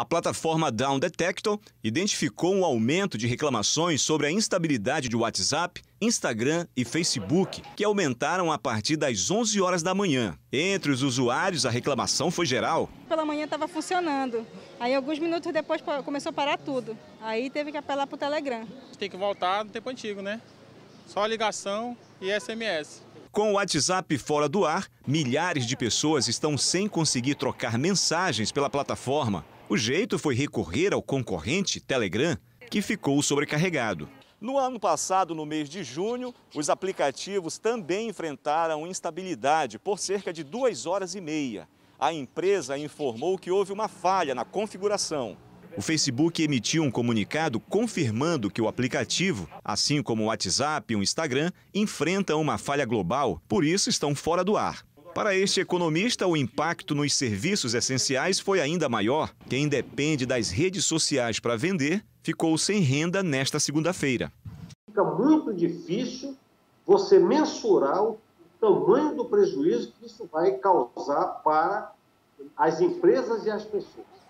A plataforma Down Detector identificou um aumento de reclamações sobre a instabilidade de WhatsApp, Instagram e Facebook, que aumentaram a partir das 11 horas da manhã. Entre os usuários, a reclamação foi geral. Pela manhã estava funcionando, aí alguns minutos depois começou a parar tudo. Aí teve que apelar para o Telegram. Tem que voltar no tempo antigo, né? Só ligação e SMS. Com o WhatsApp fora do ar, milhares de pessoas estão sem conseguir trocar mensagens pela plataforma. O jeito foi recorrer ao concorrente Telegram, que ficou sobrecarregado. No ano passado, no mês de junho, os aplicativos também enfrentaram instabilidade por cerca de duas horas e meia. A empresa informou que houve uma falha na configuração. O Facebook emitiu um comunicado confirmando que o aplicativo, assim como o WhatsApp e o Instagram, enfrentam uma falha global, por isso estão fora do ar. Para este economista, o impacto nos serviços essenciais foi ainda maior. Quem depende das redes sociais para vender ficou sem renda nesta segunda-feira. Fica muito difícil você mensurar o tamanho do prejuízo que isso vai causar para as empresas e as pessoas.